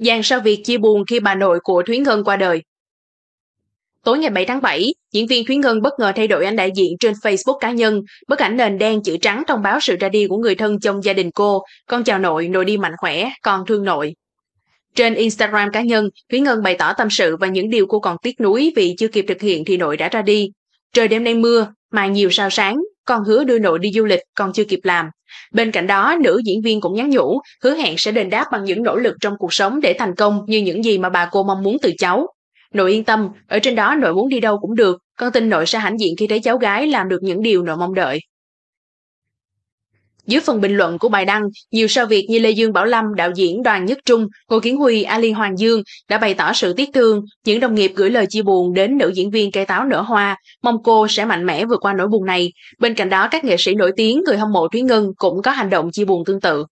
dàn sao việc chia buồn khi bà nội của Thúy Ngân qua đời. Tối ngày 7 tháng 7, diễn viên Thúy Ngân bất ngờ thay đổi ảnh đại diện trên Facebook cá nhân, bức ảnh nền đen chữ trắng thông báo sự ra đi của người thân trong gia đình cô, con chào nội, nội đi mạnh khỏe, con thương nội. Trên Instagram cá nhân, Thúy Ngân bày tỏ tâm sự và những điều cô còn tiếc nuối vì chưa kịp thực hiện thì nội đã ra đi. Trời đêm nay mưa, mà nhiều sao sáng, còn hứa đưa nội đi du lịch còn chưa kịp làm. Bên cạnh đó, nữ diễn viên cũng nhắn nhủ, hứa hẹn sẽ đền đáp bằng những nỗ lực trong cuộc sống để thành công như những gì mà bà cô mong muốn từ cháu. Nội yên tâm, ở trên đó nội muốn đi đâu cũng được, con tin nội sẽ hãnh diện khi thấy cháu gái làm được những điều nội mong đợi. Dưới phần bình luận của bài đăng, nhiều sao Việt như Lê Dương Bảo Lâm, đạo diễn Đoàn Nhất Trung, Ngô Kiến Huy, Ali Hoàng Dương đã bày tỏ sự tiếc thương, những đồng nghiệp gửi lời chia buồn đến nữ diễn viên cây táo nở hoa, mong cô sẽ mạnh mẽ vượt qua nỗi buồn này. Bên cạnh đó, các nghệ sĩ nổi tiếng, người hâm mộ Thúy Ngân cũng có hành động chia buồn tương tự.